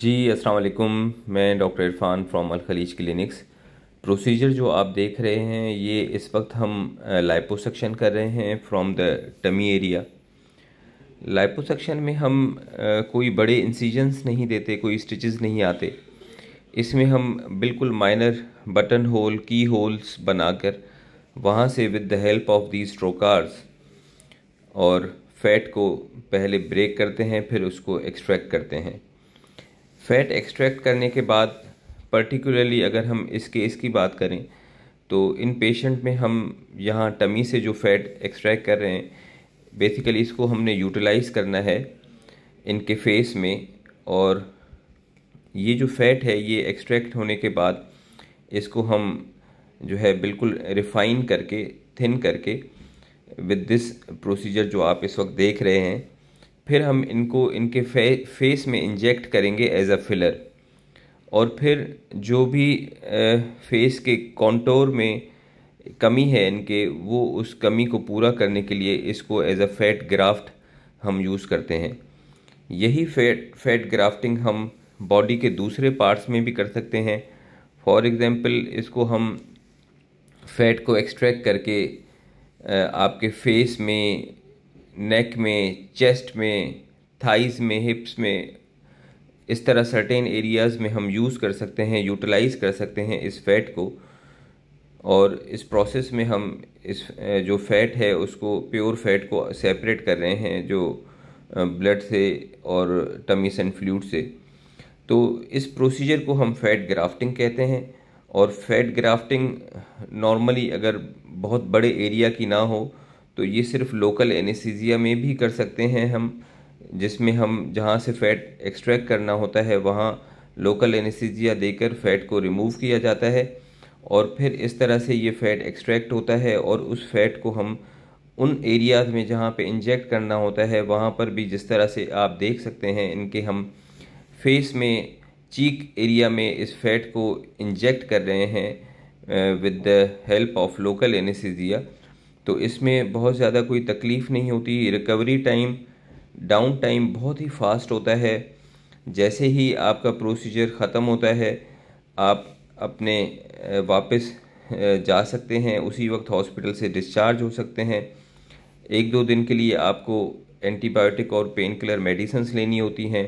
जी असलकुम मैं doctor Irfan from Al Khaleej clinics procedure जो आप देख रहे हैं ये इस वक्त हम लाइपोसक्शन कर रहे हैं from the tummy area liposuction में हम कोई बड़े इंसीजन्स नहीं देते कोई स्टिचेस नहीं आते इसमें हम बिल्कुल minor button hole key holes बनाकर वहाँ से with the help of the trocars और फैट को पहले ब्रेक करते हैं फिर उसको एक्सट्रैक्ट करते हैं फैट एक्सट्रैक्ट करने के बाद पर्टिकुलरली अगर हम इस केस की बात करें तो इन पेशेंट में हम यहाँ टमी से जो फैट एक्सट्रैक्ट कर रहे हैं बेसिकली इसको हमने यूटिलाइज़ करना है इनके फेस में और ये जो फैट है ये एक्सट्रैक्ट होने के बाद इसको हम जो है बिल्कुल रिफ़ाइन करके थिन करके विद दिस प्रोसीजर जो आप इस वक्त देख रहे हैं फिर हम इनको इनके फे, फेस में इंजेक्ट करेंगे एज अ फिलर और फिर जो भी फेस के कॉन्टोर में कमी है इनके वो उस कमी को पूरा करने के लिए इसको एज अ फैट ग्राफ्ट हम यूज़ करते हैं यही फैट फैट ग्राफ्टिंग हम बॉडी के दूसरे पार्ट्स में भी कर सकते हैं फॉर एग्ज़ाम्पल इसको हम फैट को एक्सट्रैक्ट करके आपके फेस में नेक में चेस्ट में थाइस में हिप्स में इस तरह सर्टेन एरियाज़ में हम यूज़ कर सकते हैं यूटिलाइज़ कर सकते हैं इस फैट को और इस प्रोसेस में हम इस जो फैट है उसको प्योर फैट को सेपरेट कर रहे हैं जो ब्लड से और टमीस एंड फ्लूड से तो इस प्रोसीजर को हम फैट ग्राफ्टिंग कहते हैं और फैट ग्राफ्टिंग नॉर्मली अगर बहुत बड़े एरिया की ना हो तो ये सिर्फ लोकल एनेसीजिया में भी कर सकते हैं हम जिसमें हम जहाँ से फैट एक्सट्रैक्ट करना होता है वहाँ लोकल एनेसीजिया देकर फैट को रिमूव किया जाता है और फिर इस तरह से ये फैट एक्सट्रैक्ट होता है और उस फैट को हम उन एरियाज़ में जहाँ पे इंजेक्ट करना होता है वहाँ पर भी जिस तरह से आप देख सकते हैं इनके हम फेस में चीक एरिया में इस फैट को इंजेक्ट कर रहे हैं with the help of local anaesthesia तो इसमें बहुत ज़्यादा कोई तकलीफ़ नहीं होती रिकवरी टाइम डाउन टाइम बहुत ही फास्ट होता है जैसे ही आपका प्रोसीजर ख़त्म होता है आप अपने वापस जा सकते हैं उसी वक्त हॉस्पिटल से डिस्चार्ज हो सकते हैं एक दो दिन के लिए आपको एंटीबायोटिक और पेन किलर मेडिसन्स लेनी होती हैं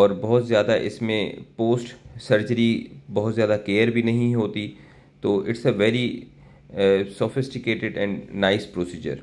और बहुत ज़्यादा इसमें पोस्ट सर्जरी बहुत ज़्यादा केयर भी नहीं होती तो it's a very Uh, sophisticated and nice procedure